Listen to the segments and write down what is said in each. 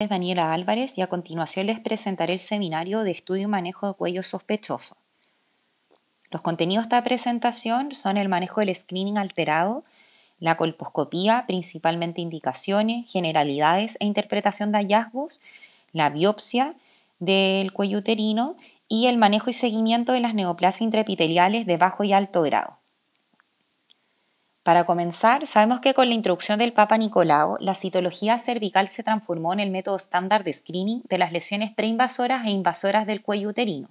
es Daniela Álvarez y a continuación les presentaré el seminario de estudio y manejo de cuello sospechoso. Los contenidos de esta presentación son el manejo del screening alterado, la colposcopía, principalmente indicaciones, generalidades e interpretación de hallazgos, la biopsia del cuello uterino y el manejo y seguimiento de las neoplasias intraepiteliales de bajo y alto grado. Para comenzar, sabemos que con la introducción del Papa Nicolau, la citología cervical se transformó en el método estándar de screening de las lesiones preinvasoras e invasoras del cuello uterino.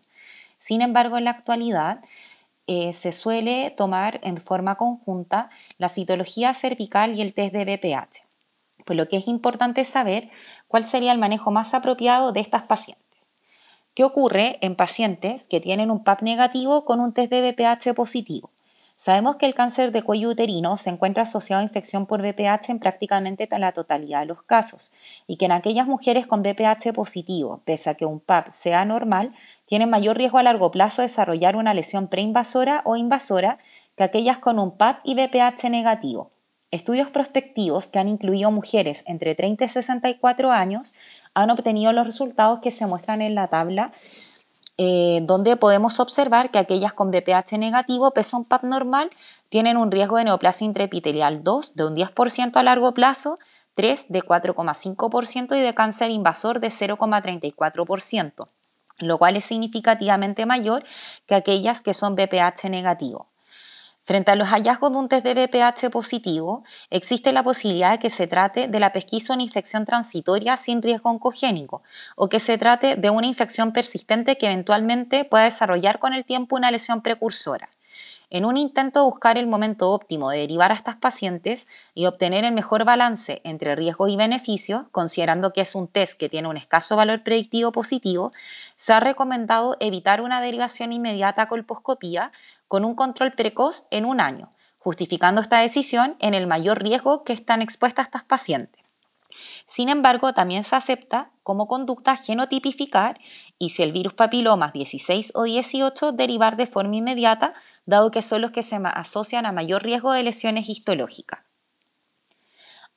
Sin embargo, en la actualidad, eh, se suele tomar en forma conjunta la citología cervical y el test de BPH, por lo que es importante saber cuál sería el manejo más apropiado de estas pacientes. ¿Qué ocurre en pacientes que tienen un PAP negativo con un test de BPH positivo? Sabemos que el cáncer de cuello uterino se encuentra asociado a infección por BPH en prácticamente la totalidad de los casos y que en aquellas mujeres con BPH positivo, pese a que un PAP sea normal, tienen mayor riesgo a largo plazo de desarrollar una lesión preinvasora o invasora que aquellas con un PAP y BPH negativo. Estudios prospectivos que han incluido mujeres entre 30 y 64 años han obtenido los resultados que se muestran en la tabla eh, donde podemos observar que aquellas con BPH negativo, un PAP normal, tienen un riesgo de neoplasia intraepitelial 2 de un 10% a largo plazo, 3 de 4,5% y de cáncer invasor de 0,34%, lo cual es significativamente mayor que aquellas que son BPH negativo. Frente a los hallazgos de un test de BPH positivo, existe la posibilidad de que se trate de la pesquisa en una infección transitoria sin riesgo oncogénico, o que se trate de una infección persistente que eventualmente pueda desarrollar con el tiempo una lesión precursora. En un intento de buscar el momento óptimo de derivar a estas pacientes y obtener el mejor balance entre riesgos y beneficios, considerando que es un test que tiene un escaso valor predictivo positivo, se ha recomendado evitar una derivación inmediata a colposcopía con un control precoz en un año, justificando esta decisión en el mayor riesgo que están expuestas estas pacientes. Sin embargo, también se acepta como conducta genotipificar y si el virus papilomas 16 o 18 derivar de forma inmediata, dado que son los que se asocian a mayor riesgo de lesiones histológicas.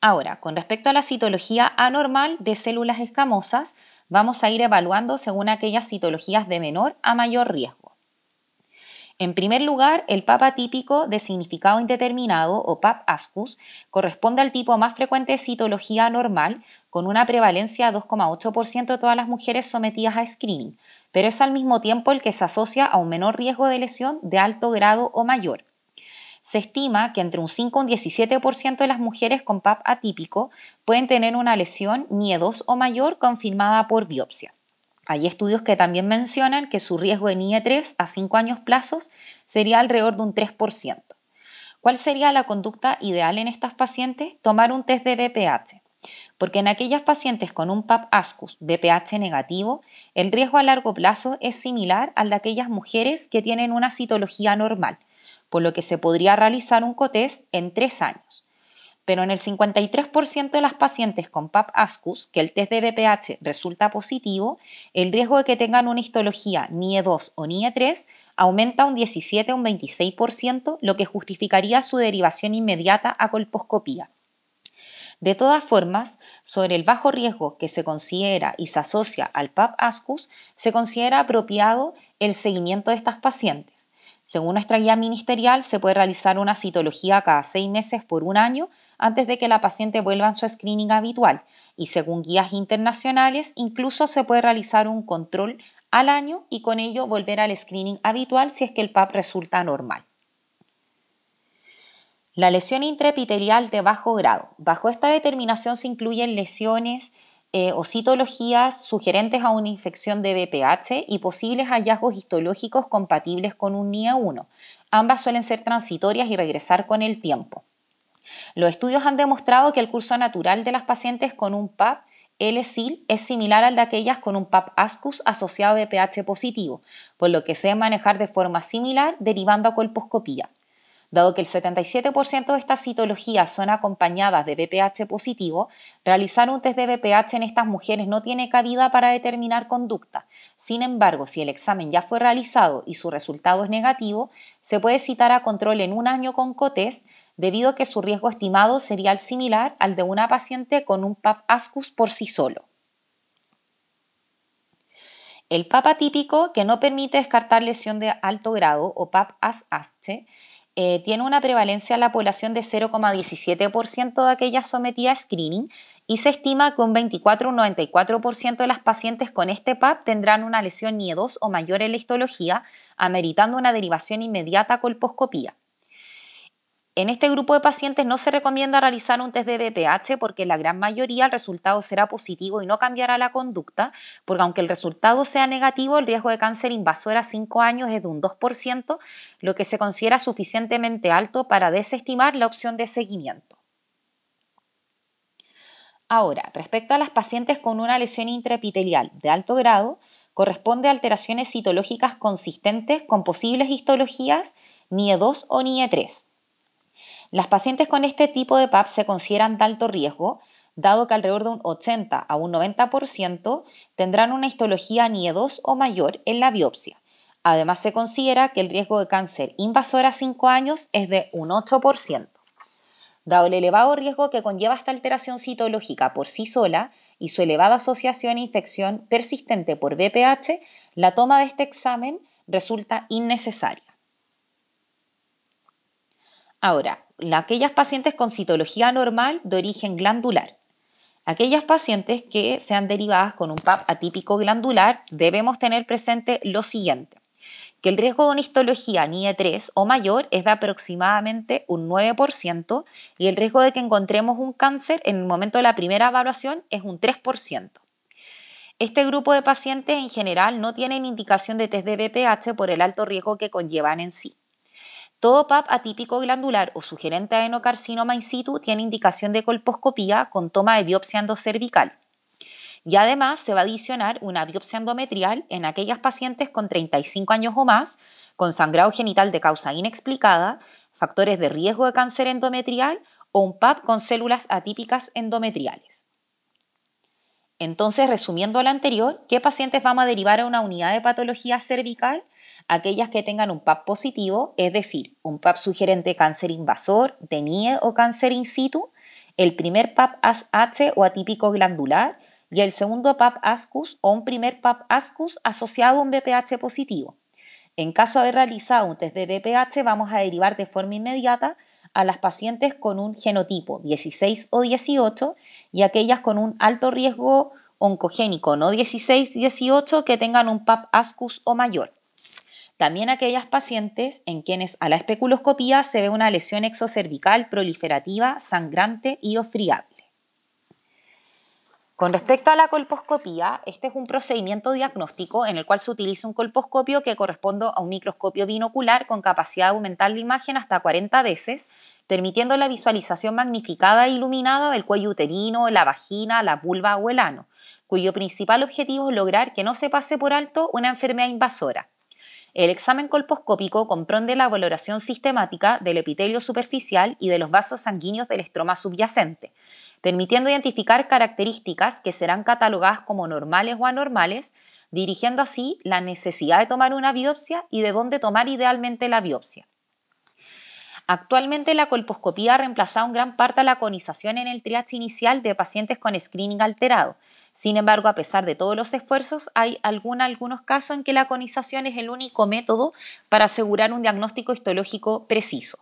Ahora, con respecto a la citología anormal de células escamosas, vamos a ir evaluando según aquellas citologías de menor a mayor riesgo. En primer lugar, el pap atípico de significado indeterminado o pap ascus corresponde al tipo más frecuente de citología normal, con una prevalencia de 2,8% de todas las mujeres sometidas a screening, pero es al mismo tiempo el que se asocia a un menor riesgo de lesión de alto grado o mayor. Se estima que entre un 5 y un 17% de las mujeres con PAP atípico pueden tener una lesión NIE2 o mayor confirmada por biopsia. Hay estudios que también mencionan que su riesgo en IE3 a 5 años plazos sería alrededor de un 3%. ¿Cuál sería la conducta ideal en estas pacientes? Tomar un test de BPH, porque en aquellas pacientes con un PAP-ASCUS BPH negativo, el riesgo a largo plazo es similar al de aquellas mujeres que tienen una citología normal, por lo que se podría realizar un cotest en 3 años pero en el 53% de las pacientes con PAP ascus, que el test de BPH resulta positivo, el riesgo de que tengan una histología NIE2 o NIE3 aumenta un 17 o un 26%, lo que justificaría su derivación inmediata a colposcopía. De todas formas, sobre el bajo riesgo que se considera y se asocia al PAP ascus, se considera apropiado el seguimiento de estas pacientes. Según nuestra guía ministerial, se puede realizar una citología cada seis meses por un año antes de que la paciente vuelva a su screening habitual y según guías internacionales incluso se puede realizar un control al año y con ello volver al screening habitual si es que el PAP resulta normal. La lesión intraepitelial de bajo grado. Bajo esta determinación se incluyen lesiones eh, o citologías sugerentes a una infección de BPH y posibles hallazgos histológicos compatibles con un NIE 1. Ambas suelen ser transitorias y regresar con el tiempo. Los estudios han demostrado que el curso natural de las pacientes con un PAP l es similar al de aquellas con un PAP-ASCUS asociado a BPH positivo, por lo que se debe manejar de forma similar derivando a colposcopía. Dado que el 77% de estas citologías son acompañadas de BPH positivo, realizar un test de BPH en estas mujeres no tiene cabida para determinar conducta. Sin embargo, si el examen ya fue realizado y su resultado es negativo, se puede citar a control en un año con COTES debido a que su riesgo estimado sería similar al de una paciente con un PAP ascus por sí solo. El PAP atípico, que no permite descartar lesión de alto grado o PAP as eh, tiene una prevalencia en la población de 0,17% de aquellas sometidas a screening y se estima que un 24-94% de las pacientes con este PAP tendrán una lesión NIE2 o mayor en la histología, ameritando una derivación inmediata a colposcopía. En este grupo de pacientes no se recomienda realizar un test de BPH porque la gran mayoría el resultado será positivo y no cambiará la conducta, porque aunque el resultado sea negativo, el riesgo de cáncer invasor a 5 años es de un 2%, lo que se considera suficientemente alto para desestimar la opción de seguimiento. Ahora, respecto a las pacientes con una lesión intraepitelial de alto grado, corresponde a alteraciones citológicas consistentes con posibles histologías NIE2 o NIE3 las pacientes con este tipo de PAP se consideran de alto riesgo, dado que alrededor de un 80 a un 90% tendrán una histología NIE2 o mayor en la biopsia. Además, se considera que el riesgo de cáncer invasor a 5 años es de un 8%. Dado el elevado riesgo que conlleva esta alteración citológica por sí sola y su elevada asociación a e infección persistente por BPH, la toma de este examen resulta innecesaria. Ahora, aquellas pacientes con citología normal de origen glandular. Aquellas pacientes que sean derivadas con un PAP atípico glandular, debemos tener presente lo siguiente, que el riesgo de una histología NIE 3 o mayor es de aproximadamente un 9% y el riesgo de que encontremos un cáncer en el momento de la primera evaluación es un 3%. Este grupo de pacientes en general no tienen indicación de test de BPH por el alto riesgo que conllevan en sí. Todo PAP atípico glandular o sugerente adenocarcinoma in situ tiene indicación de colposcopía con toma de biopsia endocervical. Y además se va a adicionar una biopsia endometrial en aquellas pacientes con 35 años o más, con sangrado genital de causa inexplicada, factores de riesgo de cáncer endometrial o un PAP con células atípicas endometriales. Entonces, resumiendo lo anterior, ¿qué pacientes vamos a derivar a una unidad de patología cervical? aquellas que tengan un PAP positivo, es decir, un PAP sugerente cáncer invasor, de NIE o cáncer in situ, el primer PAP H o atípico glandular y el segundo PAP ASCUS o un primer PAP ASCUS asociado a un BPH positivo. En caso de haber realizado un test de BPH, vamos a derivar de forma inmediata a las pacientes con un genotipo 16 o 18 y aquellas con un alto riesgo oncogénico no 16-18 que tengan un PAP ASCUS o mayor. También aquellas pacientes en quienes a la especuloscopía se ve una lesión exocervical proliferativa, sangrante y friable. Con respecto a la colposcopía, este es un procedimiento diagnóstico en el cual se utiliza un colposcopio que corresponde a un microscopio binocular con capacidad de aumentar la imagen hasta 40 veces, permitiendo la visualización magnificada e iluminada del cuello uterino, la vagina, la vulva o el ano, cuyo principal objetivo es lograr que no se pase por alto una enfermedad invasora el examen colposcópico comprende la valoración sistemática del epitelio superficial y de los vasos sanguíneos del estroma subyacente, permitiendo identificar características que serán catalogadas como normales o anormales, dirigiendo así la necesidad de tomar una biopsia y de dónde tomar idealmente la biopsia. Actualmente la colposcopía ha reemplazado en gran parte a la conización en el triage inicial de pacientes con screening alterado, sin embargo, a pesar de todos los esfuerzos, hay algunos casos en que la conización es el único método para asegurar un diagnóstico histológico preciso.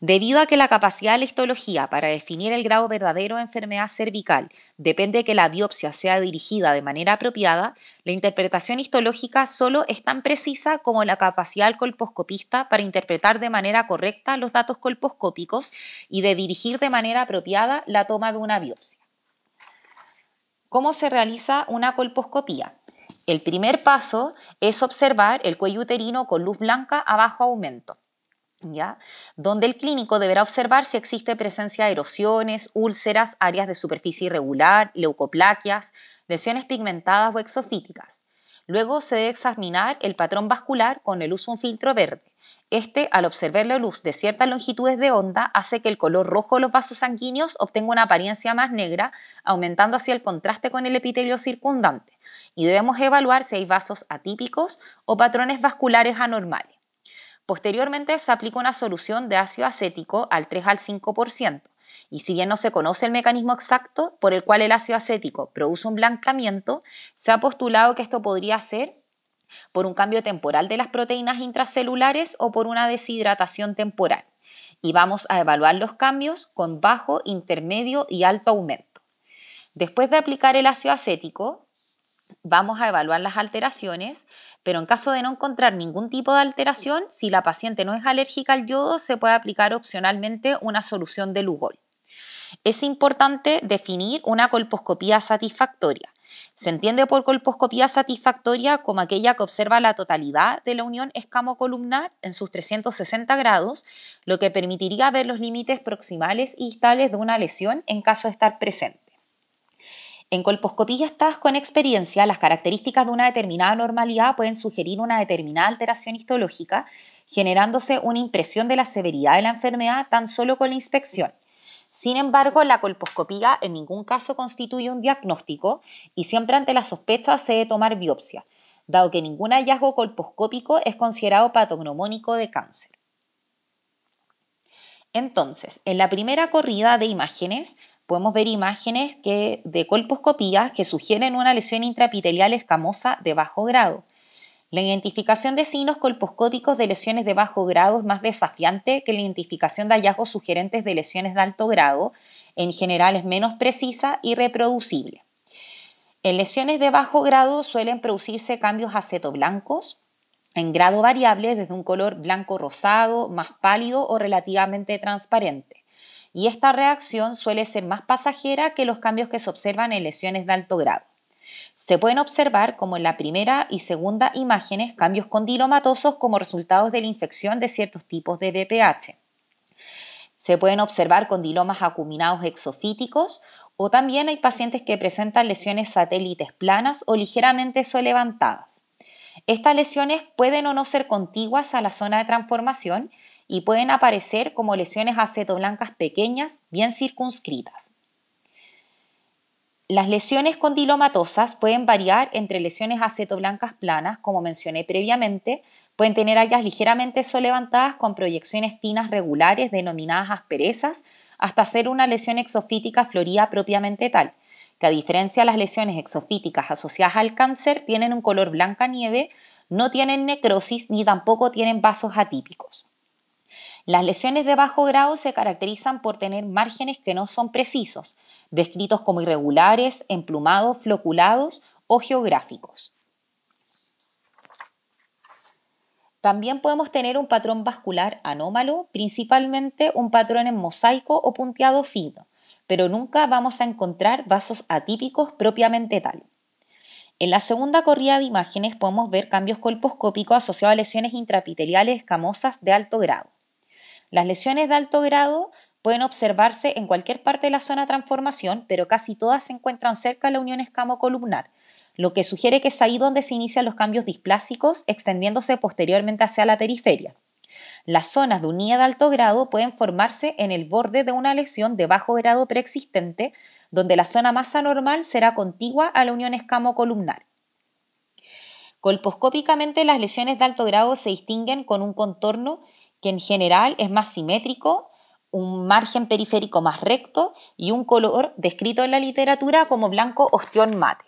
Debido a que la capacidad de la histología para definir el grado verdadero de enfermedad cervical depende de que la biopsia sea dirigida de manera apropiada, la interpretación histológica solo es tan precisa como la capacidad colposcopista para interpretar de manera correcta los datos colposcópicos y de dirigir de manera apropiada la toma de una biopsia. ¿Cómo se realiza una colposcopía? El primer paso es observar el cuello uterino con luz blanca a bajo aumento. ¿Ya? donde el clínico deberá observar si existe presencia de erosiones, úlceras, áreas de superficie irregular, leucoplaquias, lesiones pigmentadas o exofíticas. Luego se debe examinar el patrón vascular con el uso de un filtro verde. Este, al observar la luz de ciertas longitudes de onda, hace que el color rojo de los vasos sanguíneos obtenga una apariencia más negra, aumentando así el contraste con el epitelio circundante. Y debemos evaluar si hay vasos atípicos o patrones vasculares anormales. Posteriormente se aplica una solución de ácido acético al 3 al 5%. Y si bien no se conoce el mecanismo exacto por el cual el ácido acético produce un blancamiento, se ha postulado que esto podría ser por un cambio temporal de las proteínas intracelulares o por una deshidratación temporal. Y vamos a evaluar los cambios con bajo, intermedio y alto aumento. Después de aplicar el ácido acético, vamos a evaluar las alteraciones, pero en caso de no encontrar ningún tipo de alteración, si la paciente no es alérgica al yodo, se puede aplicar opcionalmente una solución de Lugol. Es importante definir una colposcopía satisfactoria. Se entiende por colposcopía satisfactoria como aquella que observa la totalidad de la unión escamo-columnar en sus 360 grados, lo que permitiría ver los límites proximales y distales de una lesión en caso de estar presente. En colposcopía estás con experiencia, las características de una determinada normalidad pueden sugerir una determinada alteración histológica, generándose una impresión de la severidad de la enfermedad tan solo con la inspección. Sin embargo, la colposcopía en ningún caso constituye un diagnóstico y siempre ante la sospecha se debe tomar biopsia, dado que ningún hallazgo colposcópico es considerado patognomónico de cáncer. Entonces, en la primera corrida de imágenes, podemos ver imágenes que, de colposcopías que sugieren una lesión intrapitelial escamosa de bajo grado. La identificación de signos colposcópicos de lesiones de bajo grado es más desafiante que la identificación de hallazgos sugerentes de lesiones de alto grado, en general es menos precisa y reproducible. En lesiones de bajo grado suelen producirse cambios acetoblancos en grado variable desde un color blanco rosado, más pálido o relativamente transparente. Y esta reacción suele ser más pasajera que los cambios que se observan en lesiones de alto grado. Se pueden observar, como en la primera y segunda imágenes, cambios condilomatosos como resultados de la infección de ciertos tipos de BPH. Se pueden observar condilomas acuminados exofíticos o también hay pacientes que presentan lesiones satélites planas o ligeramente solevantadas. Estas lesiones pueden o no ser contiguas a la zona de transformación y pueden aparecer como lesiones acetoblancas pequeñas, bien circunscritas. Las lesiones condilomatosas pueden variar entre lesiones acetoblancas planas, como mencioné previamente, pueden tener áreas ligeramente solevantadas con proyecciones finas regulares denominadas asperezas, hasta ser una lesión exofítica florida propiamente tal, que a diferencia de las lesiones exofíticas asociadas al cáncer, tienen un color blanca nieve, no tienen necrosis ni tampoco tienen vasos atípicos. Las lesiones de bajo grado se caracterizan por tener márgenes que no son precisos, descritos como irregulares, emplumados, floculados o geográficos. También podemos tener un patrón vascular anómalo, principalmente un patrón en mosaico o punteado fino, pero nunca vamos a encontrar vasos atípicos propiamente tal. En la segunda corrida de imágenes podemos ver cambios colposcópicos asociados a lesiones intrapiteriales escamosas de alto grado. Las lesiones de alto grado pueden observarse en cualquier parte de la zona de transformación, pero casi todas se encuentran cerca de la unión escamo-columnar, lo que sugiere que es ahí donde se inician los cambios displásicos, extendiéndose posteriormente hacia la periferia. Las zonas de unía de alto grado pueden formarse en el borde de una lesión de bajo grado preexistente, donde la zona más anormal será contigua a la unión escamo-columnar. Colposcópicamente las lesiones de alto grado se distinguen con un contorno que en general es más simétrico, un margen periférico más recto y un color descrito en la literatura como blanco ostión mate.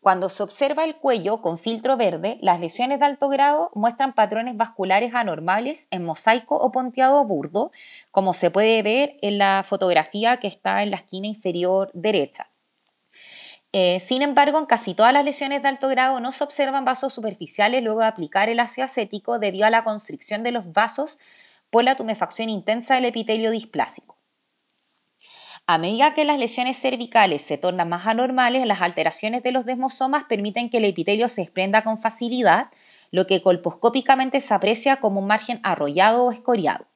Cuando se observa el cuello con filtro verde, las lesiones de alto grado muestran patrones vasculares anormales en mosaico o ponteado burdo, como se puede ver en la fotografía que está en la esquina inferior derecha. Eh, sin embargo, en casi todas las lesiones de alto grado no se observan vasos superficiales luego de aplicar el ácido acético debido a la constricción de los vasos por la tumefacción intensa del epitelio displásico. A medida que las lesiones cervicales se tornan más anormales, las alteraciones de los desmosomas permiten que el epitelio se desprenda con facilidad, lo que colposcópicamente se aprecia como un margen arrollado o escoriado.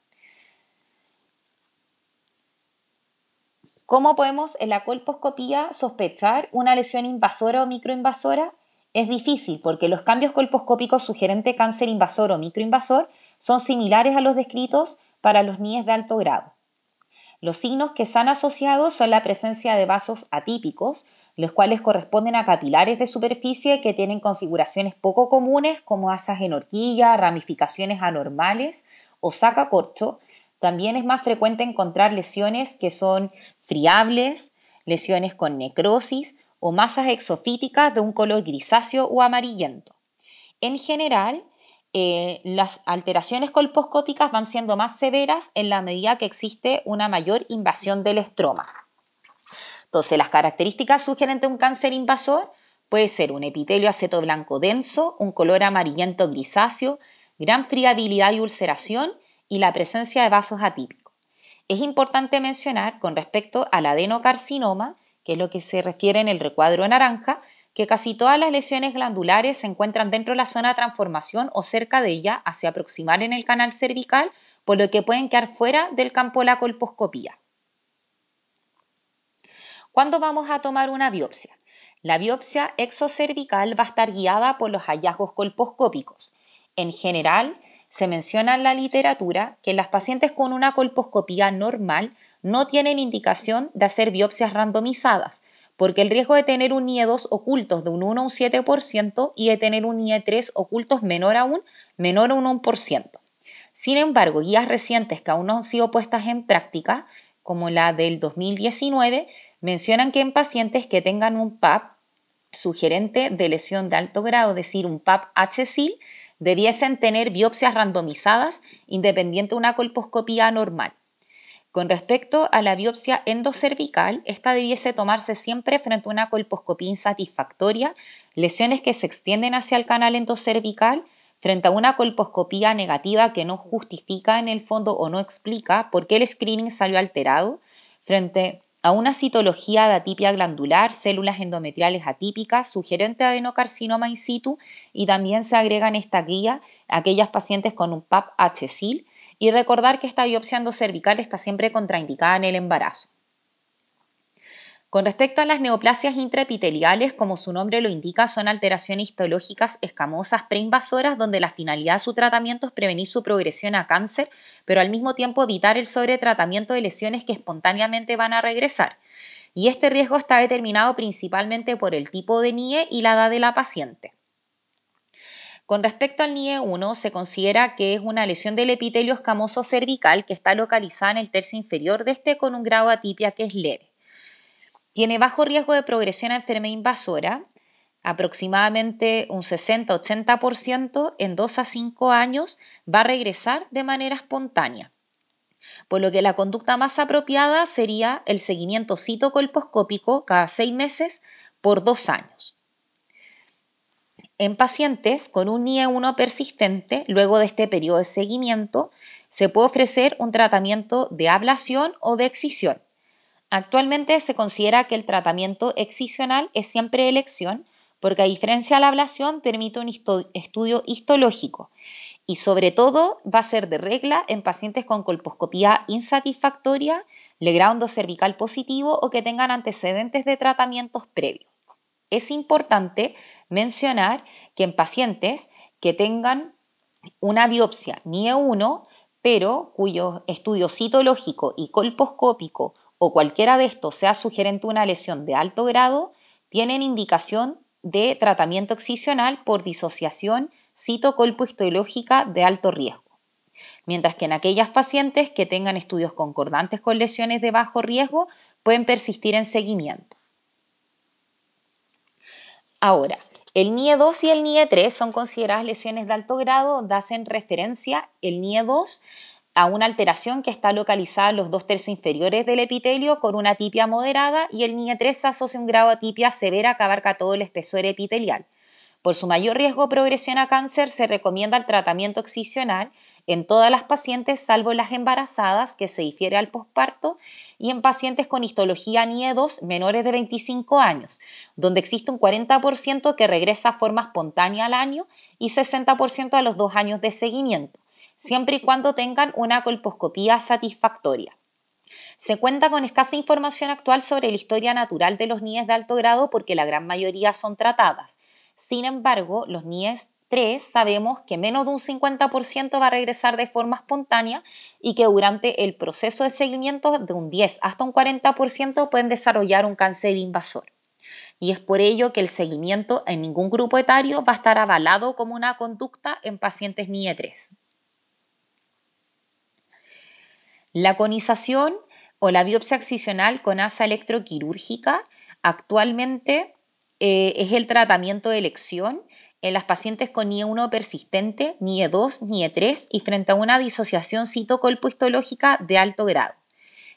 ¿Cómo podemos en la colposcopía sospechar una lesión invasora o microinvasora? Es difícil porque los cambios colposcópicos sugerentes cáncer invasor o microinvasor son similares a los descritos para los NIES de alto grado. Los signos que se han asociado son la presencia de vasos atípicos, los cuales corresponden a capilares de superficie que tienen configuraciones poco comunes como asas en horquilla, ramificaciones anormales o saca corcho, también es más frecuente encontrar lesiones que son friables, lesiones con necrosis o masas exofíticas de un color grisáceo o amarillento. En general, eh, las alteraciones colposcópicas van siendo más severas en la medida que existe una mayor invasión del estroma. Entonces, las características sugerentes de un cáncer invasor puede ser un epitelio aceto blanco denso, un color amarillento grisáceo, gran friabilidad y ulceración y la presencia de vasos atípicos. Es importante mencionar con respecto al adenocarcinoma, que es lo que se refiere en el recuadro naranja, que casi todas las lesiones glandulares se encuentran dentro de la zona de transformación o cerca de ella, hacia aproximar en el canal cervical, por lo que pueden quedar fuera del campo de la colposcopía. ¿Cuándo vamos a tomar una biopsia? La biopsia exocervical va a estar guiada por los hallazgos colposcópicos. En general, se menciona en la literatura que las pacientes con una colposcopía normal no tienen indicación de hacer biopsias randomizadas, porque el riesgo de tener un IE2 ocultos de un 1 a un 7% y de tener un IE3 ocultos menor un menor a un 1%. Sin embargo, guías recientes que aún no han sido puestas en práctica, como la del 2019, mencionan que en pacientes que tengan un PAP sugerente de lesión de alto grado, es decir, un PAP-HCIL, debiesen tener biopsias randomizadas independiente de una colposcopía normal. Con respecto a la biopsia endocervical, esta debiese tomarse siempre frente a una colposcopía insatisfactoria, lesiones que se extienden hacia el canal endocervical, frente a una colposcopía negativa que no justifica en el fondo o no explica por qué el screening salió alterado, frente a una citología de atipia glandular, células endometriales atípicas, sugerente adenocarcinoma in situ y también se agrega en esta guía a aquellas pacientes con un PAP-HCIL y recordar que esta biopsia endocervical está siempre contraindicada en el embarazo. Con respecto a las neoplasias intraepiteliales, como su nombre lo indica, son alteraciones histológicas escamosas preinvasoras donde la finalidad de su tratamiento es prevenir su progresión a cáncer, pero al mismo tiempo evitar el sobretratamiento de lesiones que espontáneamente van a regresar. Y este riesgo está determinado principalmente por el tipo de NIE y la edad de la paciente. Con respecto al NIE1, se considera que es una lesión del epitelio escamoso cervical que está localizada en el tercio inferior de este con un grado atipia que es leve. Tiene bajo riesgo de progresión a enfermedad invasora, aproximadamente un 60-80% en 2 a 5 años va a regresar de manera espontánea. Por lo que la conducta más apropiada sería el seguimiento citocolposcópico cada 6 meses por 2 años. En pacientes con un NIE1 persistente, luego de este periodo de seguimiento, se puede ofrecer un tratamiento de ablación o de excisión. Actualmente se considera que el tratamiento excisional es siempre elección, porque a diferencia de la ablación permite un estudio histológico y sobre todo va a ser de regla en pacientes con colposcopía insatisfactoria, legrado cervical positivo o que tengan antecedentes de tratamientos previos. Es importante mencionar que en pacientes que tengan una biopsia NIE1, pero cuyo estudio citológico y colposcópico o cualquiera de estos sea sugerente una lesión de alto grado, tienen indicación de tratamiento excisional por disociación citocolpohistológica de alto riesgo. Mientras que en aquellas pacientes que tengan estudios concordantes con lesiones de bajo riesgo, pueden persistir en seguimiento. Ahora, el NIE2 y el NIE3 son consideradas lesiones de alto grado, hacen referencia el NIE2 a una alteración que está localizada en los dos tercios inferiores del epitelio con una tipia moderada y el NIE3 asocia un grado de tipia severa que abarca todo el espesor epitelial. Por su mayor riesgo de progresión a cáncer se recomienda el tratamiento excisional en todas las pacientes salvo las embarazadas que se difiere al posparto y en pacientes con histología NIE2 menores de 25 años, donde existe un 40% que regresa a forma espontánea al año y 60% a los dos años de seguimiento siempre y cuando tengan una colposcopía satisfactoria. Se cuenta con escasa información actual sobre la historia natural de los NIES de alto grado porque la gran mayoría son tratadas. Sin embargo, los NIES 3 sabemos que menos de un 50% va a regresar de forma espontánea y que durante el proceso de seguimiento de un 10 hasta un 40% pueden desarrollar un cáncer invasor. Y es por ello que el seguimiento en ningún grupo etario va a estar avalado como una conducta en pacientes NIE 3. La conización o la biopsia excisional con asa electroquirúrgica actualmente eh, es el tratamiento de elección en las pacientes con NIE1 persistente, NIE2, NIE3 y frente a una disociación citocolpohistológica de alto grado.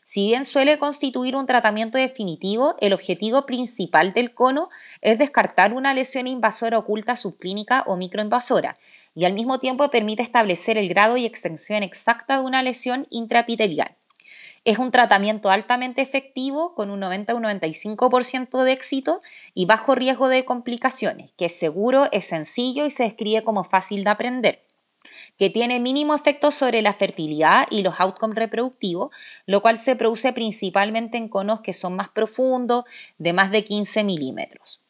Si bien suele constituir un tratamiento definitivo, el objetivo principal del cono es descartar una lesión invasora oculta subclínica o microinvasora, y al mismo tiempo permite establecer el grado y extensión exacta de una lesión intraepitelial. Es un tratamiento altamente efectivo con un 90 95% de éxito y bajo riesgo de complicaciones, que es seguro, es sencillo y se describe como fácil de aprender que tiene mínimo efecto sobre la fertilidad y los outcomes reproductivos, lo cual se produce principalmente en conos que son más profundos, de más de 15 milímetros.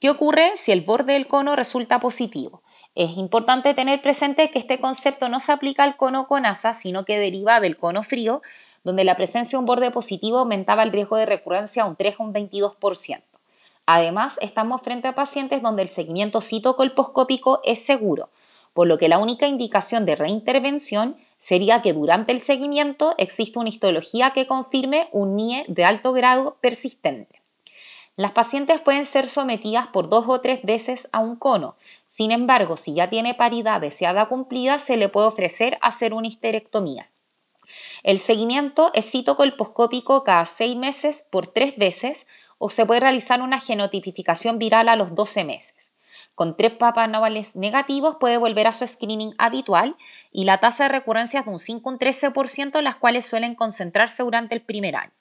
¿Qué ocurre si el borde del cono resulta positivo? Es importante tener presente que este concepto no se aplica al cono con asa, sino que deriva del cono frío, donde la presencia de un borde positivo aumentaba el riesgo de recurrencia a un 3 o un 22%. Además, estamos frente a pacientes donde el seguimiento citocolposcópico es seguro, por lo que la única indicación de reintervención sería que durante el seguimiento existe una histología que confirme un NIE de alto grado persistente. Las pacientes pueden ser sometidas por dos o tres veces a un cono. Sin embargo, si ya tiene paridad deseada cumplida, se le puede ofrecer hacer una histerectomía. El seguimiento es citocolposcópico cada seis meses por tres veces o se puede realizar una genotipificación viral a los 12 meses. Con tres papanavales negativos puede volver a su screening habitual y la tasa de recurrencias es de un 5 a un 13%, las cuales suelen concentrarse durante el primer año.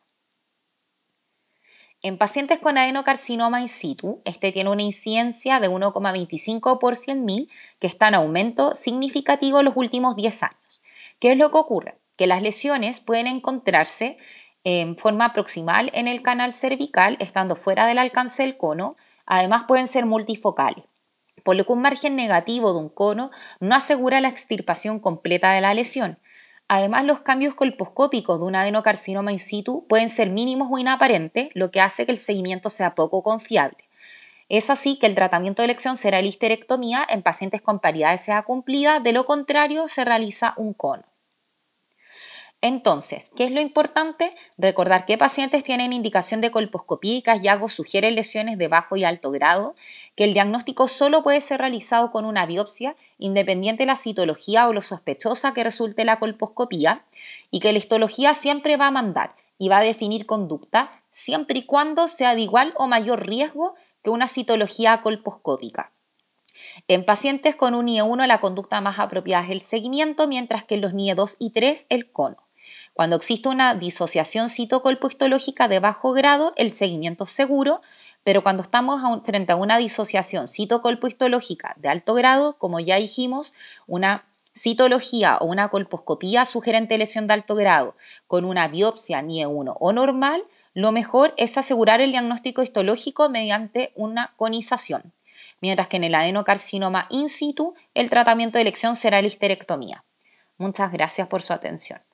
En pacientes con adenocarcinoma in situ, este tiene una incidencia de 1,25 por 100.000 que está en aumento significativo en los últimos 10 años. ¿Qué es lo que ocurre? Que las lesiones pueden encontrarse en forma proximal en el canal cervical, estando fuera del alcance del cono. Además pueden ser multifocales, por lo que un margen negativo de un cono no asegura la extirpación completa de la lesión. Además, los cambios colposcópicos de un adenocarcinoma in situ pueden ser mínimos o inaparentes, lo que hace que el seguimiento sea poco confiable. Es así que el tratamiento de elección será la histerectomía en pacientes con paridad sea cumplida, de lo contrario se realiza un cono. Entonces, ¿qué es lo importante? Recordar que pacientes tienen indicación de colposcopía y Callago sugiere lesiones de bajo y alto grado, que el diagnóstico solo puede ser realizado con una biopsia, independiente de la citología o lo sospechosa que resulte la colposcopía, y que la histología siempre va a mandar y va a definir conducta, siempre y cuando sea de igual o mayor riesgo que una citología colposcópica. En pacientes con un IE1 la conducta más apropiada es el seguimiento, mientras que en los ie 2 y 3 el cono. Cuando existe una disociación citocolpohistológica de bajo grado, el seguimiento es seguro, pero cuando estamos frente a una disociación citocolpohistológica de alto grado, como ya dijimos, una citología o una colposcopía sugerente lesión de alto grado con una biopsia NIE 1 o normal, lo mejor es asegurar el diagnóstico histológico mediante una conización, mientras que en el adenocarcinoma in situ el tratamiento de elección será la histerectomía. Muchas gracias por su atención.